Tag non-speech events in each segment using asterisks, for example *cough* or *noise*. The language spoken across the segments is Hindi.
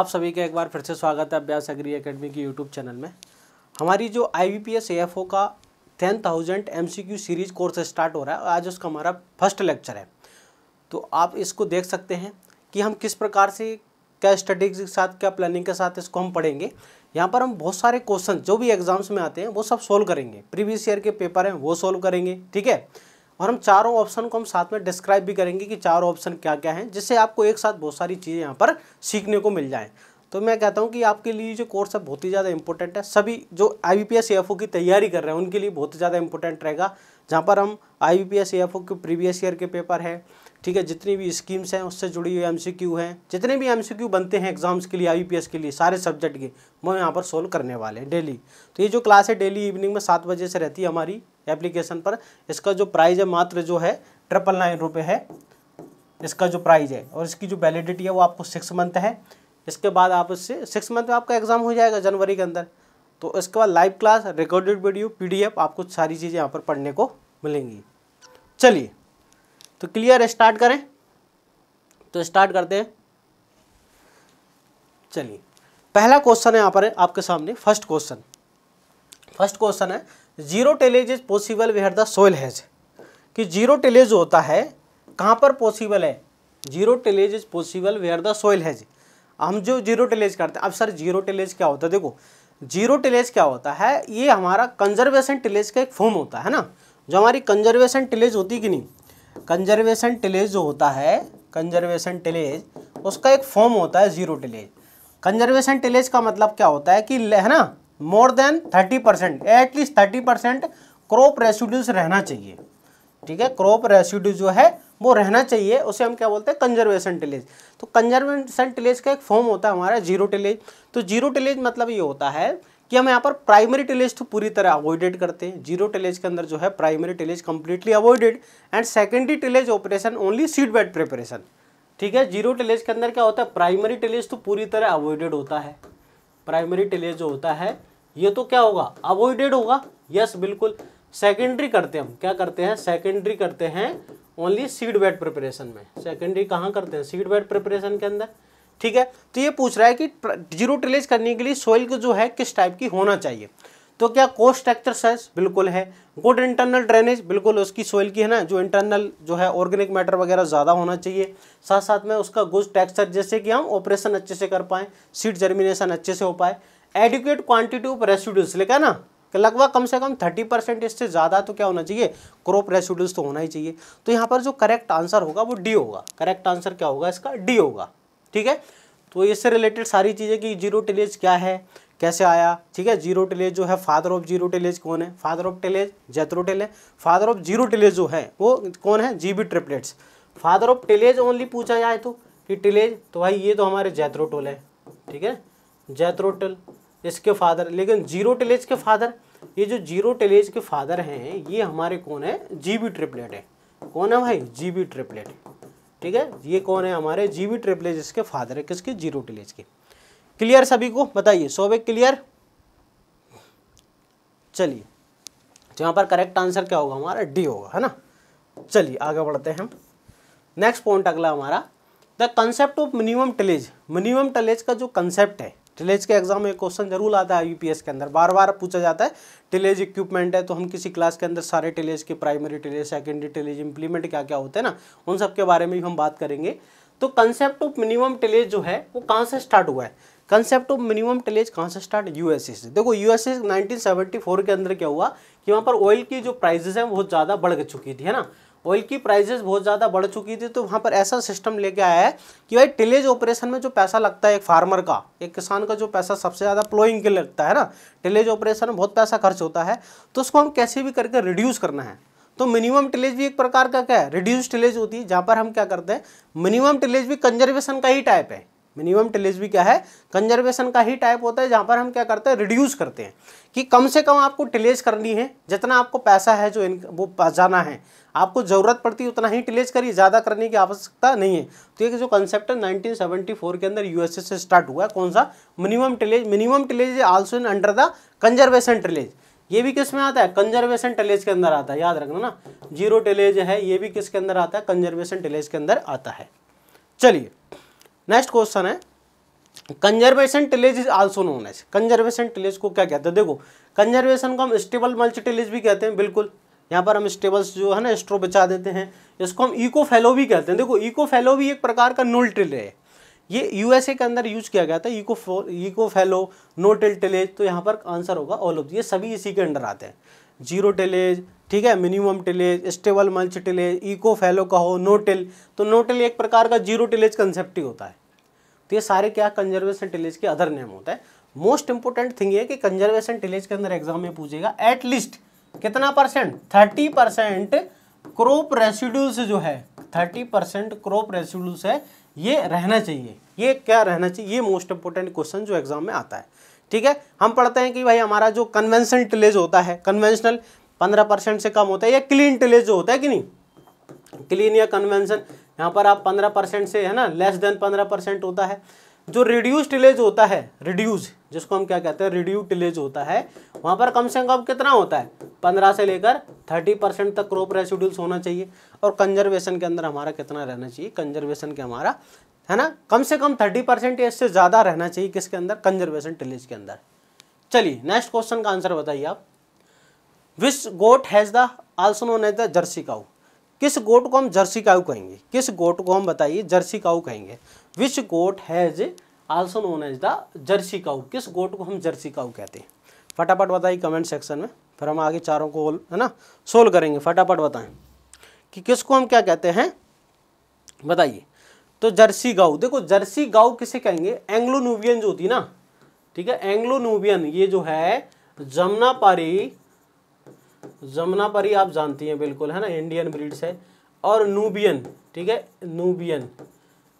आप सभी का एक बार फिर से स्वागत है अभ्यास अग्री एकेडमी की यूट्यूब चैनल में हमारी जो I V P S F O का ten thousand M C Q series course start हो रहा है और आज उसका हमारा फर्स्ट लेक्चर है तो आप इसको देख सकते हैं कि हम किस प्रकार से क्या स्टडीज के साथ क्या प्लानिंग के साथ इसको हम पढ़ेंगे यहाँ पर हम बहुत सारे क्वेश्चन जो भी एग्जाम्स में आते हैं वो सब सोल्व करेंगे प्रीवियस ईयर के पेपर हैं वो सोल्व करेंगे ठीक है और हम चारों ऑप्शन को हम साथ में डिस्क्राइब भी करेंगे कि चारों ऑप्शन क्या क्या हैं जिससे आपको एक साथ बहुत सारी चीज़ें यहाँ पर सीखने को मिल जाएँ तो मैं कहता हूँ कि आपके लिए जो कोर्स है बहुत ही ज़्यादा इंपॉर्टेंट है सभी जो आई बी पी एस की तैयारी कर रहे हैं उनके लिए बहुत ज़्यादा इंपॉर्टेंट रहेगा जहाँ पर हम I B P S previous year के पेपर हैं ठीक है जितनी भी स्कीम्स हैं उससे जुड़ी हुई एमसीक्यू हैं जितने भी एमसीक्यू बनते हैं एग्जाम्स के लिए आईपीएस के लिए सारे सब्जेक्ट के वो यहाँ पर सोल्व करने वाले हैं डेली तो ये जो क्लास है डेली इवनिंग में सात बजे से रहती है हमारी एप्लीकेशन पर इसका जो प्राइज़ है मात्र जो है ट्रिपल नाइन रुपये है इसका जो प्राइज़ है और इसकी जो वैलिडिटी है वो आपको सिक्स मंथ है इसके बाद आप इससे सिक्स मंथ में आपका एग्ज़ाम हो जाएगा जनवरी के अंदर तो इसके बाद लाइव क्लास रिकॉर्डेड वीडियो एफ आपको सारी चीज़ें यहाँ पर पढ़ने को मिलेंगी चलिए तो क्लियर स्टार्ट करें तो स्टार्ट करते हैं चलिए पहला क्वेश्चन है यहाँ पर आपके सामने फर्स्ट क्वेश्चन फर्स्ट क्वेश्चन है zero tillage is possible where the soil has कि जीरो टेलेज होता है कहाँ पर पॉसिबल है zero tillage is possible where the soil has हम जो जीरो टेलेज करते हैं अब सर जीरो टेलेज क्या होता है देखो जीरो टेलेज क्या होता है ये हमारा कंजर्वेशन टेलेज का एक फॉर्म होता है ना जो हमारी कंजर्वेशन टेलेज होती कि नहीं कंजर्वेशन टिलेज जो होता है कंजर्वेशन टिलेज उसका एक फॉर्म होता है जीरो टिलेज कंजर्वेशन टिलेज का मतलब क्या होता है कि है ना more than thirty percent at least thirty percent crop residues रहना चाहिए ठीक है क्रॉप रेसिड्यूज जो है वो रहना चाहिए उसे हम क्या बोलते हैं कंजर्वेशन टिलेज तो कंजर्वेशन टिलेज का एक फॉर्म होता है हमारा जीरो टिलेज तो जीरो टिलेज मतलब ये होता है कि हम यहाँ पर प्राइमरी टेलेज तो पूरी तरह अवॉइडेड करते हैं जीरो टेलेज के अंदर जो है primary tillage completely avoided and secondary tillage operation only seed bed preparation ठीक है जीरो टेलेज के अंदर क्या होता है प्राइमरी टेलेज तो पूरी तरह अवॉइडेड होता है प्राइमरी टेलेज जो होता है ये तो क्या होगा अवॉइडेड होगा यस बिल्कुल सेकेंडरी करते हम क्या करते हैं सेकेंडरी करते हैं ओनली सीड बेड प्रिपरेशन में सेकेंडरी कहाँ करते हैं सीड बेड प्रिपरेशन के अंदर ठीक है तो ये पूछ रहा है कि जीरो टिलेज करने के लिए सॉइल को जो है किस टाइप की होना चाहिए तो क्या कोस्ट स्ट्रक्चर सर्च बिल्कुल है गुड इंटरनल ड्रेनेज बिल्कुल उसकी सोइल की है ना जो इंटरनल जो है ऑर्गेनिक मैटर वगैरह ज़्यादा होना चाहिए साथ साथ में उसका गुड टेक्सचर जैसे कि हम ऑपरेशन अच्छे से कर पाएँ सीड जर्मिनेशन अच्छे से हो पाए एडिक्वेट क्वांटिटी ऑफ रेसिड्यूज लेकर ना कि लगभग कम से कम थर्टी परसेंट इससे ज़्यादा तो क्या होना चाहिए क्रॉप रेसिड्यूज तो होना ही चाहिए तो यहाँ पर जो करेक्ट आंसर होगा वो डी होगा करेक्ट आंसर क्या होगा इसका डी होगा ठीक है तो इससे रिलेटेड सारी चीज़ें कि जीरो टिलेज क्या है कैसे आया ठीक है जीरो टिलेज जो है फादर ऑफ जीरो टिलेज कौन है फादर ऑफ टिलेज जैतरो टेले फादर ऑफ जीरो टिलेज जो है वो कौन है G B Triplett father of tillage only पूछा जाए तो कि टिलेज तो भाई ये तो हमारे टोल है ठीक है जैत्रोटल इसके फादर लेकिन जीरो टिलेज के फादर ये जो जीरो टिलेज के फादर हैं ये हमारे कौन है जी ट्रिपलेट है कौन है भाई जी ट्रिपलेट ठीक है ये कौन है हमारे जीवी ट्रिपलेज के फादर है किसके जीरो टिलेज के क्लियर सभी को बताइए सोबे क्लियर चलिए यहाँ पर करेक्ट आंसर क्या होगा हमारा डी होगा है ना चलिए आगे बढ़ते हैं हम नेक्स्ट पॉइंट अगला हमारा the concept of minimum tillage minimum tillage का जो कंसेप्ट है टिलेज के एग्जाम में क्वेश्चन जरूर आता है यूपीएस के अंदर बार बार पूछा जाता है टिलेज इक्विपमेंट है तो हम किसी क्लास के अंदर सारे टिलेज के primary tillage secondary tillage implement क्या क्या होते हैं ना उन सब के बारे में भी हम बात करेंगे तो कंसेप्ट ऑफ मिनिमम टिलेज जो है वो कहाँ से स्टार्ट हुआ है कंसेप्ट ऑफ मिनिमम टिलेज कहाँ से स्टार्ट यूएसए से देखो यूएसए 1974 के अंदर क्या हुआ कि वहाँ पर ऑयल की जो प्राइजेस हैं बहुत ज़्यादा बढ़ चुकी थी है ना ऑयल की प्राइजेस बहुत ज़्यादा बढ़ चुकी थी तो वहाँ पर ऐसा सिस्टम लेके आया है कि भाई टिलेज ऑपरेशन में जो पैसा लगता है एक फार्मर का एक किसान का जो पैसा सबसे ज़्यादा प्लोइंग के लगता है ना टिलेज ऑपरेशन में बहुत पैसा खर्च होता है तो उसको हम कैसे भी करके रिड्यूस करना है तो मिनिमम टिलेज भी एक प्रकार का क्या है रिड्यूस टिलेज होती है जहाँ पर हम क्या करते हैं मिनिमम टिलेज भी कंजर्वेशन का ही टाइप है मिनिमम टिलेज भी क्या है कंजर्वेशन का ही टाइप होता है जहाँ पर हम क्या करते हैं रिड्यूस करते हैं कि कम से कम आपको टिलेज करनी है जितना आपको पैसा है जो इन वो जाना है आपको ज़रूरत पड़ती है उतना ही टिलेज करिए ज़्यादा करने की आवश्यकता नहीं है तो एक जो कंसेप्ट है 1974 के अंदर यूएसए से स्टार्ट हुआ है कौन सा minimum tillage minimum tillage also in under the conservation tillage ये भी किस में आता है कंजर्वेशन टिलेज के अंदर आता है याद रखना ना जीरो टिलेज है ये भी किसके अंदर आता है कंजर्वेशन टिलेज के अंदर आता है चलिए नेक्स्ट क्वेश्चन है conservation tillage is also known as conservation tillage को क्या कहते हैं देखो कंजर्वेशन को हम स्टेबल मल्च टिलेज भी कहते हैं बिल्कुल यहाँ पर हम स्टेबल्स जो है ना स्ट्रो बचा देते हैं इसको हम इको फेलो भी कहते हैं देखो इको फेलो भी एक प्रकार का नोल टिले है ये यूएसए के अंदर यूज किया गया था इको फो eco fallow no till tillage तो यहाँ पर आंसर होगा ऑल ऑफ ये सभी इसी के अंडर आते हैं जीरो टिलेज ठीक है minimum tillage stubble mulch tillage eco fallow का हो नो टिल तो नो टिल एक प्रकार का जीरो टिलेज कंसेप्ट ही होता है तो ये सारे क्या कंजर्वेशन टिलेज के अदर नेम होता है मोस्ट इंपोर्टेंट थिंग ये कि कंजर्वेशन टिलेज के अंदर एग्जाम में पूछेगा एटलीस्ट कितना percent thirty percent crop residuals जो है थर्टी परसेंट क्रोप रेसिड्यूल्स है ये रहना चाहिए ये क्या रहना चाहिए ये मोस्ट इंपोर्टेंट क्वेश्चन जो एग्जाम में आता है ठीक है हम पढ़ते हैं कि भाई हमारा जो कन्वेंशनल टिलेज होता है कन्वेंशनल पंद्रह परसेंट से कम होता है या क्लीन टिलेज जो होता है कि नहीं क्लीन या कन्वेंशन यहाँ पर आप पंद्रह परसेंट से है ना लेस देन पंद्रह परसेंट होता है जो रिड्यूस टिलेज होता है रिड्यूज जिसको हम क्या कहते हैं रिड्यू टिलेज होता है वहाँ पर कम से कम कितना होता है पंद्रह से लेकर थर्टी परसेंट तक क्रॉप रेसिड्यूल्स होना चाहिए और कंजर्वेशन के अंदर हमारा कितना रहना चाहिए कंजर्वेशन के हमारा है ना कम से कम थर्टी परसेंट इससे ज़्यादा रहना चाहिए किसके अंदर कंजर्वेशन टिलेज के अंदर चलिए नेक्स्ट क्वेश्चन का आंसर बताइए आप which goat has the also known as the Jersey cow किस गोट को हम जर्सी काऊ कहेंगे किस गोट को हम बताइए जर्सी काऊ कहेंगे which goat has also known as the Jersey cow किस गोट को हम जर्सी काऊ कहते हैं फटाफट बताइए कमेंट सेक्शन में फिर हम आगे चारों को है ना सोल्व करेंगे फटाफट बताएं कि किसको हम क्या कहते हैं बताइए तो जर्सी गाऊ देखो जर्सी गाऊ किसे कहेंगे एंग्लो नूबियन जो होती है ना ठीक है एंग्लो नूबियन ये जो है जमुना पारी जमुना परी आप जानती हैं बिल्कुल है ना इंडियन ब्रीड्स है और नूबियन ठीक है नूबियन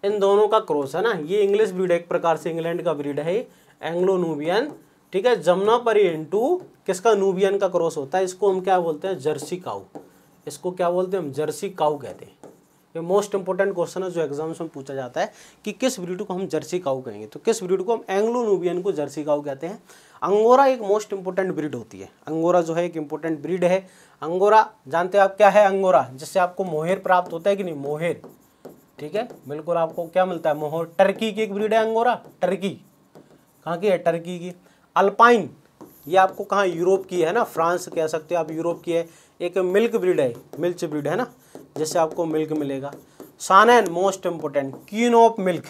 इन दोनों का क्रॉस है ना ये इंग्लिश ब्रीड एक प्रकार से इंग्लैंड का ब्रीड है एंग्लो नूबियन ठीक है जमुना परी इंटू किसका नूबियन का क्रॉस होता है इसको हम क्या बोलते हैं जर्सी काऊ इसको क्या बोलते हैं हम जर्सी काऊ कहते हैं ये मोस्ट इंपॉर्टेंट क्वेश्चन है जो एग्जाम्स में पूछा जाता है कि किस ब्रीड को हम जर्सी काऊ कहेंगे तो किस ब्रीड को हम एंग्लो नूबियन को जर्सी काऊ कहते हैं अंगोरा एक मोस्ट इंपॉर्टेंट ब्रीड होती है अंगोरा जो है एक इंपॉर्टेंट ब्रीड है अंगोरा जानते हैं आप क्या है अंगोरा जिससे आपको मोहेर प्राप्त होता है कि नहीं मोहेर ठीक है बिल्कुल आपको क्या मिलता है मोहर टर्की की एक ब्रीड है अंगोरा टर्की कहाँ की है टर्की की अल्पाइन ये आपको कहाँ यूरोप की है ना फ्रांस कह सकते हो आप यूरोप की है एक मिल्क ब्रीड है मिल्च ब्रीड है ना जैसे आपको मिल्क मिलेगा Saanen most important queen of milk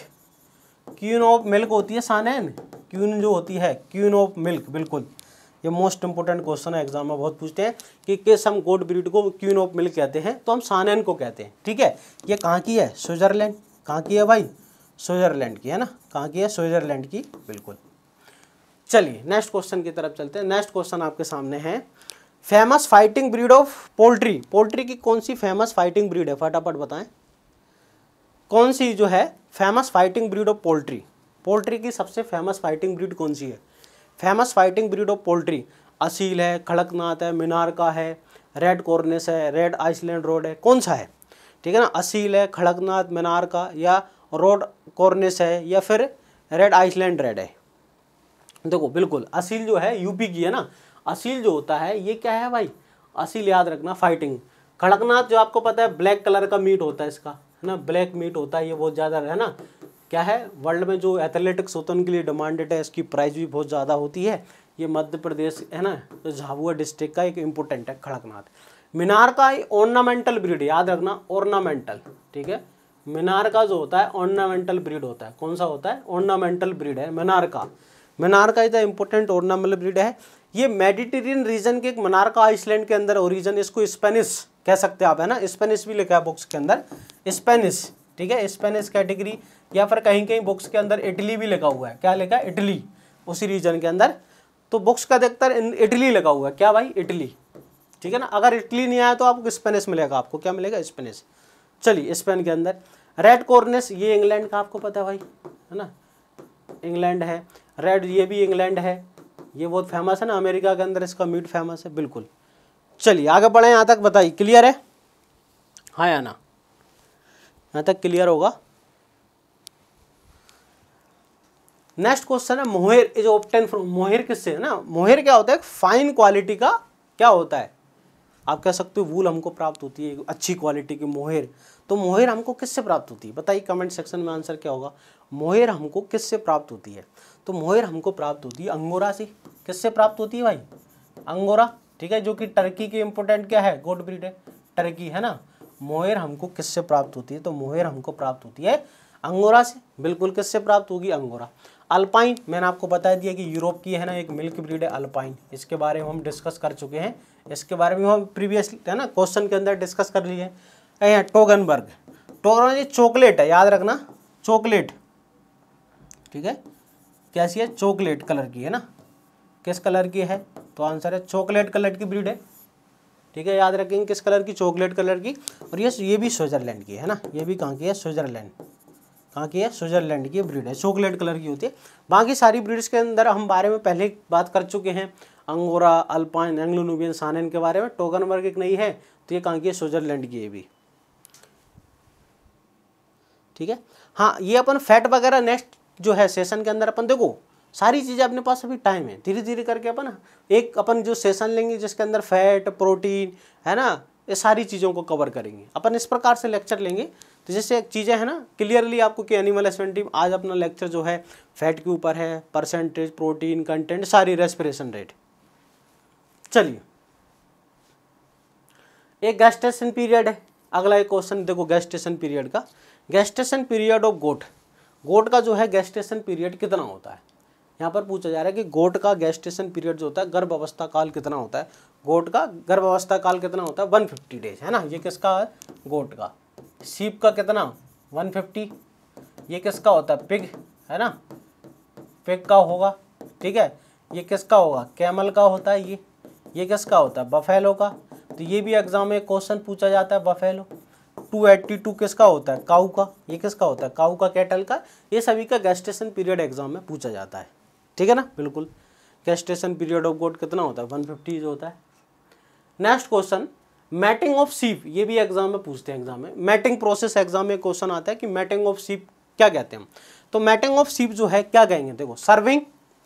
queen of milk होती है सानैन क्यून जो होती है क्यून ऑफ मिल्क बिल्कुल ये मोस्ट इम्पोर्टेंट क्वेश्चन है एग्जाम में बहुत पूछते हैं कि किस हम गोड ब्रीड को क्यून ऑफ मिल्क कहते हैं तो हम सानैन को कहते हैं ठीक है ये कहाँ की है स्विट्जरलैंड कहाँ की है भाई स्विट्जरलैंड की है ना कहाँ की है स्विट्जरलैंड की बिल्कुल चलिए नेक्स्ट क्वेश्चन की तरफ चलते हैं नेक्स्ट क्वेश्चन आपके सामने है famous fighting breed of poultry poultry की कौन सी फेमस फाइटिंग ब्रीड है फटाफट बताएं कौन सी जो है famous fighting breed of poultry poultry की सबसे फेमस फाइटिंग ब्रीड कौन सी है famous fighting breed of poultry Aseel है खड़कनाथ है मीनार का है रेड कॉर्नेस है रेड आइसलैंड रोड है कौन सा है ठीक है ना असील है खड़कनाथ मीनार का या रोड कॉर्नेस है या फिर रेड आइसलैंड रेड है देखो बिल्कुल असील जो है यूपी की है ना असील जो होता है ये क्या है भाई असील याद रखना फाइटिंग खड़कनाथ जो आपको पता है ब्लैक कलर का मीट होता है इसका है ना ब्लैक मीट होता है ये बहुत ज़्यादा है ना क्या है वर्ल्ड में जो एथलेटिक्स होते हैं उनके लिए डिमांडेड है इसकी प्राइस भी बहुत ज़्यादा होती है ये मध्य प्रदेश है ना तो झाबुआ डिस्ट्रिक्ट का एक इम्पोर्टेंट है खड़कनाथ मीनार का ऑर्नामेंटल ब्रीड याद रखना ऑर्नामेंटल ठीक है मीनार का जो होता है ऑर्नामेंटल ब्रीड होता है कौन सा होता है ऑर्नामेंटल ब्रीड है मीनार का मीनार का इतना द इम्पोर्टेंट ऑर्नामेंटल ब्रीड है ये मेडिटेरियन रीजन के एक मनारका आइसलैंड के अंदर ओरिजन इसको स्पेनिश कह सकते हैं आप है ना स्पेनिश भी लिखा है बुक्स के अंदर स्पेनिश ठीक है स्पेनिश कैटेगरी या फिर कहीं कहीं बुक्स के अंदर इटली भी लिखा हुआ है क्या लिखा है इटली उसी रीजन के अंदर तो बुक्स का अधिकतर इटली लगा हुआ है क्या भाई इटली ठीक है ना अगर इटली नहीं आया तो आपको स्पेनिश मिलेगा आपको क्या मिलेगा स्पेनिश चलिए स्पेन के अंदर रेड कॉर्नेस ये इंग्लैंड का आपको पता है भाई है ना इंग्लैंड है रेड ये भी इंग्लैंड है ये बहुत फेमस है ना अमेरिका के अंदर इसका मीट फेमस है बिल्कुल चलिए आगे बढ़े यहाँ तक बताइए क्लियर है हाँ या ना यहाँ तक क्लियर होगा नेक्स्ट क्वेश्चन है mohair is obtained from mohair किससे है ना मोहेर क्या होता है फाइन क्वालिटी का क्या होता है आप कह सकते हो वूल हमको प्राप्त होती है अच्छी क्वालिटी की मोहेर तो मोहेर हमको किससे प्राप्त होती है बताइए कमेंट सेक्शन में आंसर क्या होगा मोहेर हमको किससे प्राप्त होती है तो मोहर हमको प्राप्त होती है अंगोरा से किससे प्राप्त होती है भाई अंगोरा ठीक है जो कि टर्की की इम्पोर्टेंट क्या है गोड ब्रीड है टर्की है ना मोहर हमको किससे प्राप्त होती है तो मोहर हमको प्राप्त होती है अंगोरा से बिल्कुल किससे प्राप्त होगी अंगोरा अल्पाइन मैंने आपको बता दिया कि यूरोप की है ना एक मिल्क ब्रीड है अल्पाइन इसके बारे में हम डिस्कस कर चुके हैं इसके बारे में हम प्रीवियस है ना क्वेश्चन के अंदर डिस्कस कर लिए हैं टोगनबर्ग टोगनबर्ग चॉकलेट है याद रखना चॉकलेट ठीक है कैसी है चॉकलेट कलर की है ना किस कलर की है तो आंसर है चॉकलेट कलर की ब्रीड है ठीक है याद रखेंगे किस कलर की चॉकलेट कलर की और ये ये भी स्विट्ज़रलैंड की है ना ये भी कहाँ की है स्विट्ज़रलैंड कहाँ की है स्विट्ज़रलैंड की ब्रीड है चॉकलेट कलर की होती है बाकी सारी ब्रीड्स के अंदर हम बारे में पहले बात कर चुके हैं अंगोरा अल्पाइन एंग्लोनुबियन सानेन के बारे में टोकन वर्ग एक नहीं है तो ये कहाँ की है स्विट्ज़रलैंड की ये भी ठीक है हाँ ये अपन फैट वगैरह नेक्स्ट जो है सेशन के अंदर अपन देखो सारी चीज़ें अपने पास अभी टाइम है धीरे धीरे करके अपन एक अपन जो सेशन लेंगे जिसके अंदर फैट प्रोटीन है ना ये सारी चीज़ों को कवर करेंगे अपन इस प्रकार से लेक्चर लेंगे तो जैसे चीज़ें हैं ना क्लियरली आपको कि एनिमल हस्बेंड्री आज अपना लेक्चर जो है फैट के ऊपर है परसेंटेज प्रोटीन कंटेंट सारी रेस्पिरेशन रेट चलिए एक गैस्टेशन पीरियड है अगला एक क्वेश्चन देखो गैस्टेशन पीरियड का gestation period of goat goat का जो है गैस्टेशन पीरियड कितना होता है यहाँ पर पूछा जा रहा है कि गोट का गैस्टेशन पीरियड जो होता है गर्भ अवस्था काल कितना होता है गोट का गर्भ अवस्था काल कितना होता है वन फिफ्टी डेज है ना ये किसका है गोट का सीप का कितना वन फिफ्टी ये किसका होता है पिग है ना पिग का होगा ठीक है ये किसका होगा कैमल का होता है ये ये किसका होता है बफेलो का तो ये भी एग्जाम में क्वेश्चन पूछा जाता है बफेलो टू टू किसका होता है काऊ का ये किसका होता है काऊ का कैटल का ये सभी का गैस्ट्रेशन पीरियड एग्जाम में पूछा जाता है ठीक है ना बिल्कुल गैस्ट्रेशन पीरियड ऑफ गोट कितना होता है फिफ्टी जो होता है नेक्स्ट क्वेश्चन मैटिंग ऑफ सीप ये भी एग्जाम में पूछते हैं एग्जाम में मैटिंग प्रोसेस एग्जाम में क्वेश्चन आता है कि मैटिंग ऑफ सीप क्या कहते हैं हम तो मैटिंग ऑफ सीप जो है क्या कहेंगे देखो सर्विंग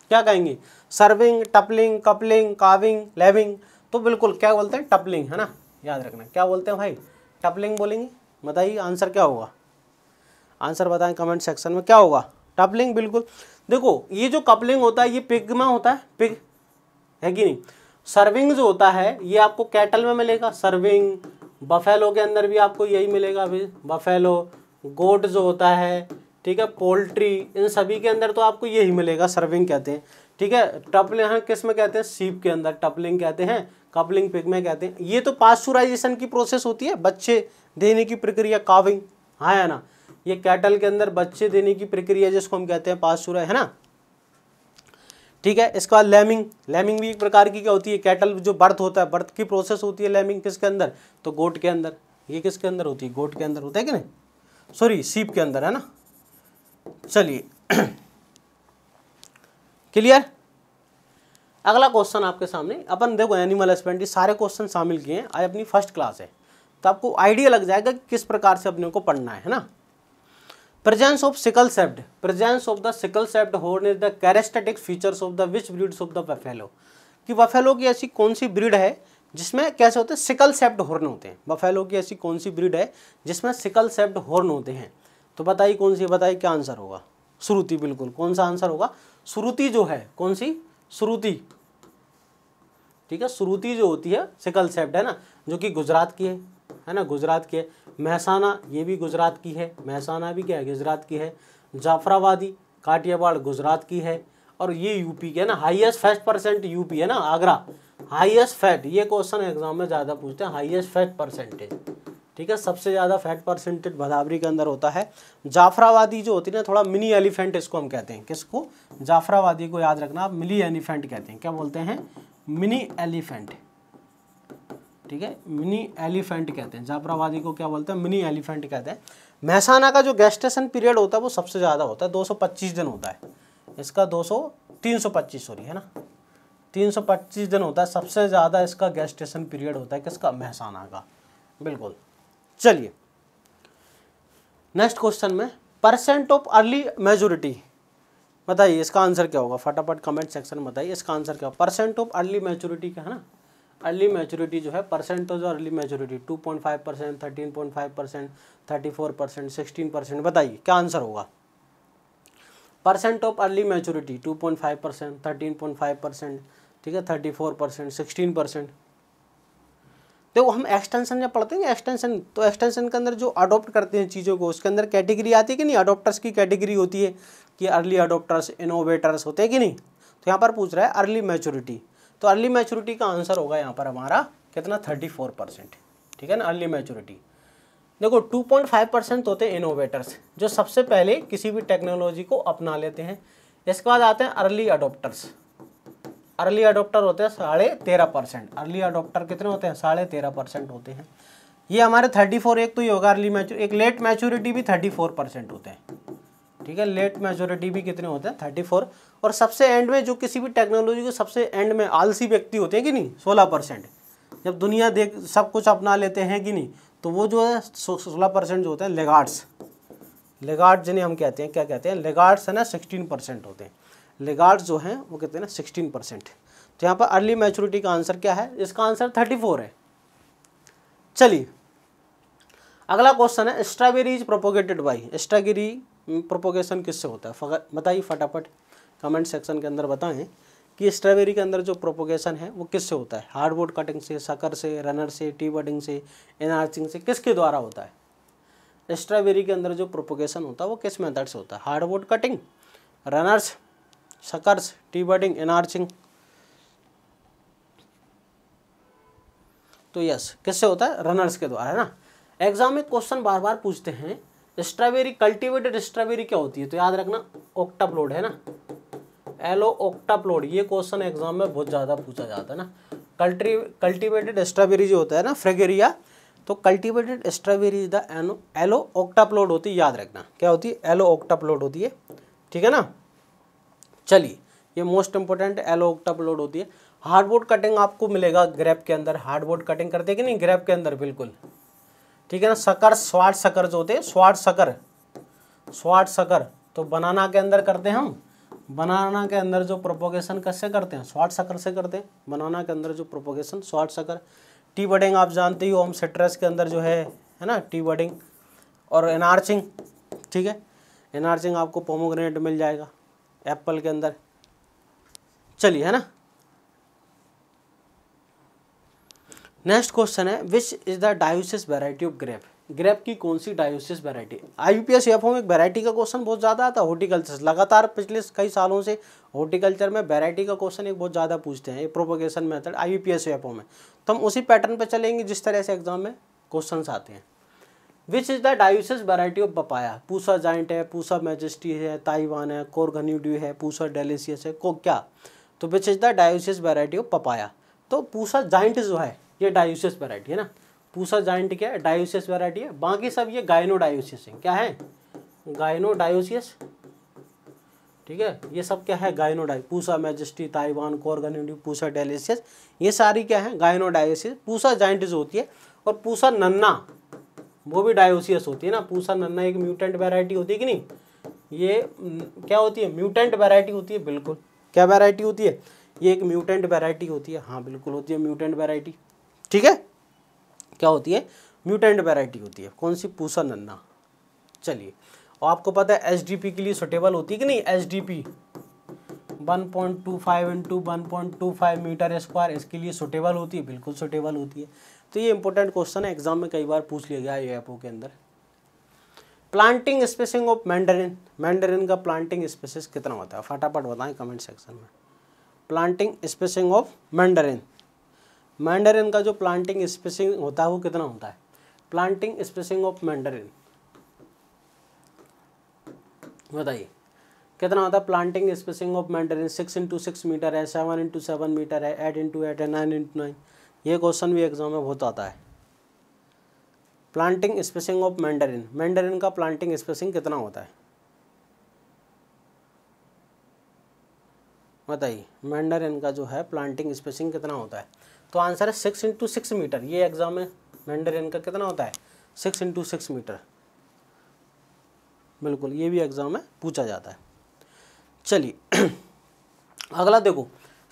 क्या कहेंगे serving tupping coupling calving leaving तो बिल्कुल क्या बोलते हैं टपलिंग है ना याद रखना क्या बोलते हैं भाई टपलिंग बोलेंगे बताइए आंसर क्या होगा आंसर बताएं कमेंट सेक्शन में क्या होगा टपलिंग बिल्कुल देखो ये जो कपलिंग होता है ये पिग में होता है पिग है कि नहीं सर्विंग जो होता है ये आपको कैटल में मिलेगा सर्विंग बफेलो के अंदर भी आपको यही मिलेगा अभी बफेलो गोट जो होता है ठीक है पोल्ट्री इन सभी के अंदर तो आपको यही मिलेगा सर्विंग कहते हैं ठीक है टपलिंग हम हाँ, किस में कहते हैं सीप के अंदर टपलिंग कहते हैं कपलिंग में कहते हैं ये तो पास्चुराइजेशन की प्रोसेस होती है बच्चे देने की प्रक्रिया काविंग हाँ है ना ये कैटल के अंदर बच्चे देने की प्रक्रिया जिसको हम कहते हैं पास्चुरा है ना ठीक है इसके बाद लैमिंग लैमिंग भी एक प्रकार की क्या होती है कैटल जो बर्थ होता है बर्थ की प्रोसेस होती है लैमिंग किसके अंदर तो गोट के अंदर ये किसके अंदर होती है गोट के अंदर होता है कि नहीं सॉरी सीप के अंदर है ना चलिए क्लियर *clears throat* अगला क्वेश्चन आपके सामने अपन देखो एनिमल हस्बेंड्री सारे क्वेश्चन शामिल किए हैं आज अपनी फर्स्ट क्लास है तो आपको आइडिया लग जाएगा कि किस प्रकार से अपने को पढ़ना है ना presence of sickle shaped presence of the sickle shaped horn is the characteristic features of the which breeds of the buffalo कि बफेलो की ऐसी कौन सी ब्रीड है जिसमें कैसे होते हैं सिकल सेप्ड हॉर्न होते हैं बफेलो की ऐसी कौन सी ब्रीड है जिसमें सिकल सेप्ड हॉर्न होते हैं तो बताइए कौन सी बताइए क्या आंसर होगा श्रुति बिल्कुल कौन सा आंसर होगा श्रुति जो है कौन सी श्रुति ठीक है श्रुति जो होती है सिकल सेप्ट है ना जो कि गुजरात की है है ना गुजरात की है महसाना ये भी गुजरात की है महसाना भी क्या है गुजरात की है जाफराबादी काटियावाड़ गुजरात की है और ये यूपी की है ना हाईएस्ट फैट परसेंट यूपी है ना आगरा हाईएस्ट फैट ये क्वेश्चन एग्जाम में ज़्यादा पूछते हैं हाईएस्ट फैट परसेंटेज ठीक है सबसे ज़्यादा फैट परसेंटेज भदावरी के अंदर होता है जाफराबादी जो होती है ना थोड़ा मिनी एलिफेंट इसको हम कहते हैं किसको जाफराबादी को याद रखना आप मिली एलिफेंट कहते हैं क्या बोलते हैं मिनी एलिफेंट ठीक है मिनी एलिफेंट कहते हैं जाफराबादी को क्या बोलते हैं मिनी एलिफेंट कहते हैं महसाना का जो गेस्टेशन पीरियड होता है वो सबसे ज़्यादा होता है 225 दिन होता है इसका 200 325 सॉरी है ना 325 दिन होता है सबसे ज़्यादा इसका गेस्टेशन पीरियड होता है किसका महसाना का बिल्कुल चलिए नेक्स्ट क्वेश्चन में परसेंट ऑफ अर्ली मेजोरिटी बताइए इसका आंसर क्या होगा फटाफट कमेंट सेक्शन में बताइए इसका आंसर क्या होगा परसेंट ऑफ अर्ली मेचोरिटी का है ना अर्ली मेचोरिटी जो है परसेंट तो जो early maturity two point five percent thirteen point five percent thirty four percent sixteen percent बताइए क्या आंसर होगा percent of early maturity two point five percent thirteen point five percent ठीक है thirty four percent sixteen percent देखो हम एक्सटेंशन जब पढ़ते हैं एक्सटेंशन तो एक्सटेंशन के अंदर जो अडोप्ट करते हैं चीज़ों को उसके अंदर कैटेगरी आती है कि नहीं अडोप्टर्स की कैटेगरी होती है कि अर्ली अडोप्टर्स इनोवेटर्स होते हैं कि नहीं तो यहाँ पर पूछ रहा है अर्ली मैच्योरिटी तो अर्ली मैच्योरिटी का आंसर होगा यहाँ पर हमारा कितना थर्टी फोर परसेंट ठीक है ना अर्ली मैच्योरिटी देखो 2.5 परसेंट तो होते हैं इनोवेटर्स जो सबसे पहले किसी भी टेक्नोलॉजी को अपना लेते हैं इसके बाद आते हैं अर्ली अडोप्टर्स अर्ली अडोप्टर होते हैं साढ़े तेरह परसेंट अर्ली अडोप्टर कितने होते हैं साढ़े तेरह परसेंट होते हैं ये हमारे थर्टी फोर एक तो ही होगा अर्ली मैचू एक लेट मैच्योरिटी भी थर्टी फोर परसेंट होते हैं ठीक है लेट मेजोरिटी भी कितने होते हैं थर्टी फोर और सबसे एंड में जो किसी भी टेक्नोलॉजी के सबसे एंड में आलसी व्यक्ति होते हैं कि नहीं सोलह परसेंट जब दुनिया देख सब कुछ अपना लेते हैं कि नहीं तो वो जो है सोलह परसेंट जो होते हैं लेगार्ड्स लेगार्ड जिन्हें हम कहते हैं क्या कहते हैं लेगार्ड्स है ना सिक्सटीन परसेंट होते हैं लेगार्ड्स जो हैं वो कहते हैं ना सिक्सटीन परसेंट तो यहाँ पर अर्ली मैच्योरिटी का आंसर क्या है इसका आंसर थर्टी फोर है चलिए अगला क्वेश्चन है is propagated by strawberry propagation hmm, किससे होता है बताइए फटाफट कमेंट सेक्शन के अंदर बताएं कि स्ट्रॉबेरी के अंदर जो प्रोपोगेशन है वो किससे होता है हार्डवुड कटिंग से सकर से रनर से टी बडिंग से एनहार्सिंग से किसके द्वारा होता है स्ट्रॉबेरी के अंदर जो प्रोपोगेशन होता है वो किस मेथड से होता है hardwood cutting runners suckers T budding inarching तो यस किससे होता है रनर्स के द्वारा है ना एग्जाम में क्वेश्चन बार बार पूछते हैं स्ट्रॉबेरी कल्टिवेटेड स्ट्रॉबेरी क्या होती है तो याद रखना ओक्टाप्लोड है ना एलो ओक्टाप्लोड ये क्वेश्चन एग्जाम में बहुत ज़्यादा पूछा जाता है ना कल्टी कल्टीवेटेड स्ट्रॉबेरी जो होता है ना फ्रेगेरिया तो cultivated strawberry is the an allo octoploid होती है याद रखना क्या होती है एलो ओक्टाप्लोड होती है ठीक है ना चलिए ये मोस्ट इंपॉर्टेंट एलो ओक्टाप्लोड होती है हार्डबोर्ड कटिंग आपको मिलेगा ग्रैप के अंदर हार्डबोर्ड कटिंग करते कि नहीं ग्रैप के अंदर बिल्कुल ठीक है ना सकर स्वाट सकर जो होते हैं स्वाट सकर स्वाट सकर तो बनाना के अंदर करते हैं हम बनाना के अंदर जो प्रोपोगेशन कैसे करते हैं स्वाट सकर से करते हैं बनाना के अंदर जो propagation sword sucker T budding आप जानते ही हो हम के अंदर जो है है ना टी बडिंग और एनार्चिंग ठीक है एनार्चिंग आपको पोमोग्रेनेट मिल जाएगा एप्पल के अंदर चलिए है ना नेक्स्ट क्वेश्चन है which is the dioecious variety of grape grape की कौन सी डायोसिस वेराइटी एस एफ में वेराइटी का क्वेश्चन बहुत ज़्यादा आता है हॉर्टिकल्चर लगातार पिछले कई सालों से हॉर्टिकल्चर में वेराइटी का क्वेश्चन एक बहुत ज़्यादा पूछते हैं प्रोपोगेशन मेथड एस एफ में तो हम उसी पैटर्न पर चलेंगे जिस तरह से एग्जाम में क्वेश्चन आते हैं which is the dioecious variety of papaya Pusa Giant है पूसा मेजेस्टी है ताइवान है कोरगन्यूड्यू है पूसा डेलिसियस है को क्या तो which is the dioecious variety of papaya तो पूसा जाइंट जो है ये डायोसियस वेराइटी है ना पूसा जाइंट क्या है डायोसियस वेराइटी है बाकी सब ये डायोसियस है क्या है गायनोडायोसियस ठीक है ये सब क्या है गायनोडाइ पूसा मेजेस्टी ताइवान कॉर्गन पूसा डायलिसियस ये सारी क्या है डायोसियस पूसा जाइंट जो होती है और पूसा नन्ना वो भी डायोसियस होती है ना पूसा नन्ना एक म्यूटेंट वेराइटी होती है कि नहीं ये क्या होती है म्यूटेंट वेराइटी होती है बिल्कुल क्या वेराइटी होती है ये एक म्यूटेंट वेराइटी होती है हाँ बिल्कुल होती है म्यूटेंट वेराइटी ठीक है क्या होती है म्यूटेंट वेराइटी होती है कौन सी पूसा नन्ना चलिए और आपको पता है एच के लिए सुटेबल होती है कि नहीं H D P one point two five into one point two five meter square इसके लिए सुटेबल होती है बिल्कुल सुटेबल होती है तो ये इंपॉर्टेंट क्वेश्चन है एग्जाम में कई बार पूछ लिया गया है एपो के अंदर planting spacing of mandarin mandarin का प्लांटिंग स्पेसिस कितना होता है फटाफट बताएं कमेंट सेक्शन में planting spacing of mandarin mandarin का जो प्लांटिंग स्पेसिंग होता है वो कितना होता है प्लांटिंग स्पेसिंग ऑफ मैंडरिन बताइए कितना होता है planting spacing of mandarin six into six meter है सेवन इंटू सेवन मीटर है एट इंटू एट है नाइन इंटू नाइन ये क्वेश्चन भी एग्जाम में बहुत आता है planting spacing of mandarin mandarin का प्लांटिंग स्पेसिंग कितना होता है बताइए मैंडरिन का जो है प्लांटिंग स्पेसिंग कितना होता है तो आंसर है सिक्स इंटू सिक्स मीटर ये एग्जाम में मैंडरियन का कितना होता है सिक्स इंटू सिक्स मीटर बिल्कुल ये भी एग्जाम में पूछा जाता है चलिए *clears throat* अगला देखो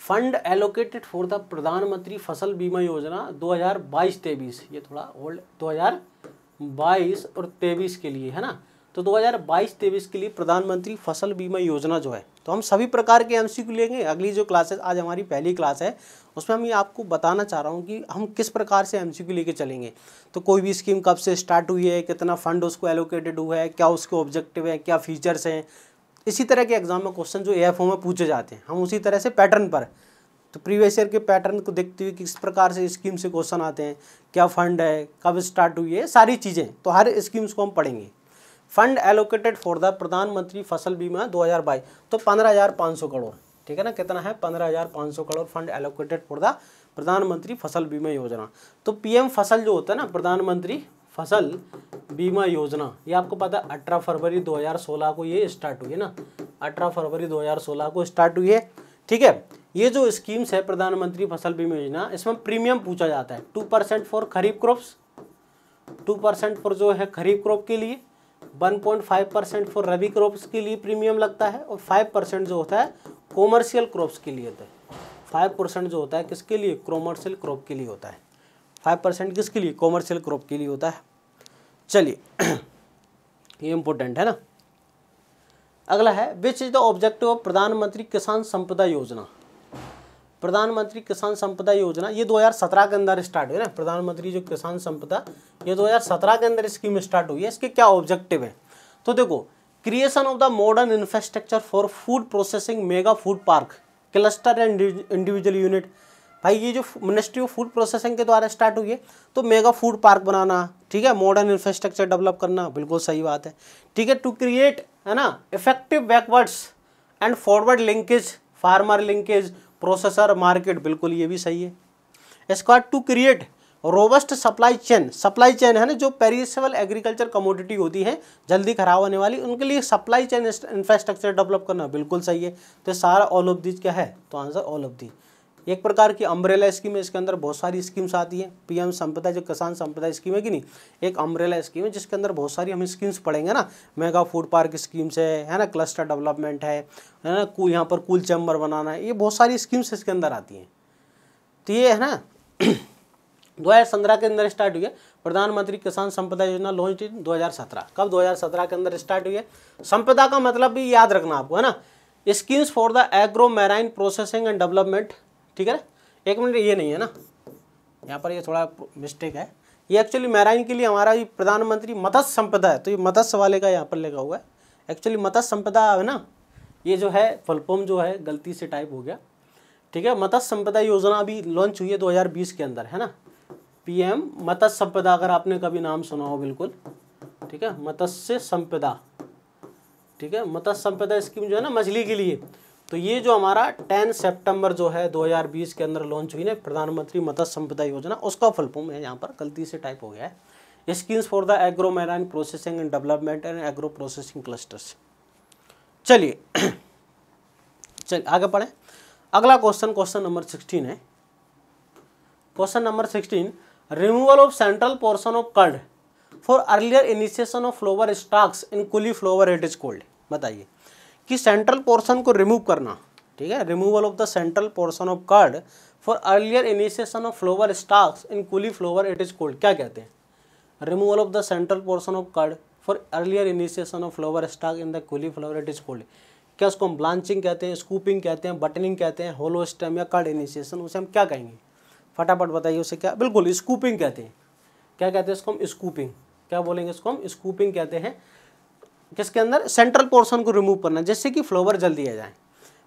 fund allocated for the Pradhan Mantri Fasal बीमा योजना 2022 हज़ार ये थोड़ा ओल्ड 2022 और 23 के लिए है ना तो 2022-23 के लिए प्रधानमंत्री फसल बीमा योजना जो है तो हम सभी प्रकार के एम लेंगे अगली जो क्लास है आज हमारी पहली क्लास है उसमें हम ये आपको बताना चाह रहा हूँ कि हम किस प्रकार से एम लेके चलेंगे तो कोई भी स्कीम कब से स्टार्ट हुई है कितना फंड उसको एलोकेटेड हुआ है क्या उसके ऑब्जेक्टिव है क्या फीचर्स हैं इसी तरह के एग्जाम में क्वेश्चन जो ए में पूछे जाते हैं हम उसी तरह से पैटर्न पर तो प्रीवियस ईयर के पैटर्न को देखते हुए किस प्रकार से स्कीम से क्वेश्चन आते हैं क्या फंड है कब स्टार्ट हुई है सारी चीज़ें तो हर स्कीम्स को हम पढ़ेंगे fund allocated for the Pradhan Mantri Fasal बीमा 2022 तो 15,500 करोड़ ठीक है ना कितना है 15,500 crore fund allocated for the Pradhan Mantri Fasal बीमा योजना तो पीएम फसल जो होता है ना प्रधानमंत्री फसल बीमा योजना ये आपको पता है अठारह फरवरी 2016 को ये स्टार्ट हुई है ना अठारह फरवरी 2016 को स्टार्ट हुई है ठीक है ये जो स्कीम्स है प्रधानमंत्री फसल बीमा योजना इसमें प्रीमियम पूछा जाता है two percent for kharif crops two percent for जो है खरीफ क्रॉप के लिए 1.5 परसेंट फॉर रबी क्रॉप्स के लिए प्रीमियम लगता है और 5 परसेंट जो होता है कॉमर्शियल क्रॉप्स के लिए होता है फाइव परसेंट जो होता है किसके लिए कॉमर्शियल क्रॉप के लिए होता है फाइव परसेंट किसके लिए कॉमर्शियल क्रॉप के लिए होता है चलिए *clears throat* ये इम्पोर्टेंट है ना अगला है which is the objective of Pradhan Mantri Kisan संपदा योजना प्रधानमंत्री किसान संपदा योजना ये 2017 के अंदर स्टार्ट हुई ना प्रधानमंत्री जो किसान संपदा ये 2017 के अंदर स्कीम स्टार्ट हुई है इसके क्या ऑब्जेक्टिव है तो देखो creation of the modern infrastructure for food processing mega food park cluster and individual unit भाई ये जो मिनिस्ट्री ऑफ फूड प्रोसेसिंग के द्वारा स्टार्ट हुई है तो मेगा फूड पार्क बनाना ठीक है मॉडर्न इंफ्रास्ट्रक्चर डेवलप करना बिल्कुल सही बात है ठीक है टू क्रिएट है ना effective backwards and forward linkage farmer linkage processor market बिल्कुल ये भी सही है स्क्वाड to create robust supply chain supply chain है ना जो पेरिसेबल एग्रीकल्चर कमोडिटी होती है जल्दी खराब होने वाली उनके लिए सप्लाई चेन इंफ्रास्ट्रक्चर डेवलप करना बिल्कुल सही है तो सारा ऑल ऑफ दीज क्या है तो आंसर ऑल ऑफ दीज एक प्रकार की अम्ब्रेला स्कीम है इसके अंदर बहुत सारी स्कीम्स आती है पीएम संपदा जो किसान संपदा स्कीम है कि नहीं एक अम्ब्रेला स्कीम है जिसके अंदर बहुत सारी हम स्कीम्स पढ़ेंगे ना मेगा फूड पार्क स्कीम्स है है ना क्लस्टर डेवलपमेंट है है ना यहाँ पर कूल चैम्बर बनाना है ये बहुत सारी स्कीम्स इसके अंदर आती हैं तो ये है ना *clears throat* दो हज़ार सत्रह के अंदर स्टार्ट हुई है प्रधानमंत्री किसान संपदा योजना लॉन्च इन सत्रह कब सत्रह के अंदर स्टार्ट हुई है संपदा का मतलब भी याद रखना आपको है ना schemes for the agro marine processing and development ठीक है ना एक मिनट ये नहीं है ना यहाँ पर ये थोड़ा मिस्टेक है ये एक्चुअली मैराइन के लिए हमारा प्रधानमंत्री मत्स्य संपदा है तो ये मत्स्य वाले का यहाँ पर लगा हुआ है एक्चुअली मत्स्य संपदा है ना ये जो है फलपोम जो है गलती से टाइप हो गया ठीक है मत्स्य संपदा योजना अभी लॉन्च हुई है 2020 के अंदर है ना पीएम मत्स्य संपदा अगर आपने कभी नाम सुना हो बिल्कुल ठीक है मत्स्य संपदा ठीक है मत्स्य संपदा स्कीम जो है ना मछली के लिए तो ये जो हमारा 10 सितंबर जो है 2020 के अंदर लॉन्च हुई ना प्रधानमंत्री मत्स्य संपदा योजना उसका फलपूम है यहाँ पर गलती से टाइप हो गया है schemes for the agro marine processing and development and agro processing clusters चलिए *clears throat* चलिए आगे पढ़ें अगला क्वेश्चन क्वेश्चन नंबर सिक्सटीन है question number sixteen removal of central portion of curd for earlier initiation of flower stalks in cauliflower it is called बताइए कि सेंट्रल पोर्शन को रिमूव करना ठीक है removal of the central portion of curd for earlier initiation of flower stalks in cauliflower it is called क्या कहते हैं removal of the central portion of curd for earlier initiation of flower stalk in the cauliflower it is called क्या उसको हम ब्लांचिंग कहते हैं स्कूपिंग कहते हैं बटनिंग कहते हैं होलो स्टेम या कर्ड इनिशिएशन उसे हम क्या कहेंगे फटाफट बताइए उसे क्या बिल्कुल स्कूपिंग कहते हैं क्या कहते हैं इसको हम स्कूपिंग क्या बोलेंगे इसको हम स्कूपिंग कहते हैं जिसके अंदर सेंट्रल पोर्शन को रिमूव करना है जिससे कि फ्लावर जल्दी आ जाए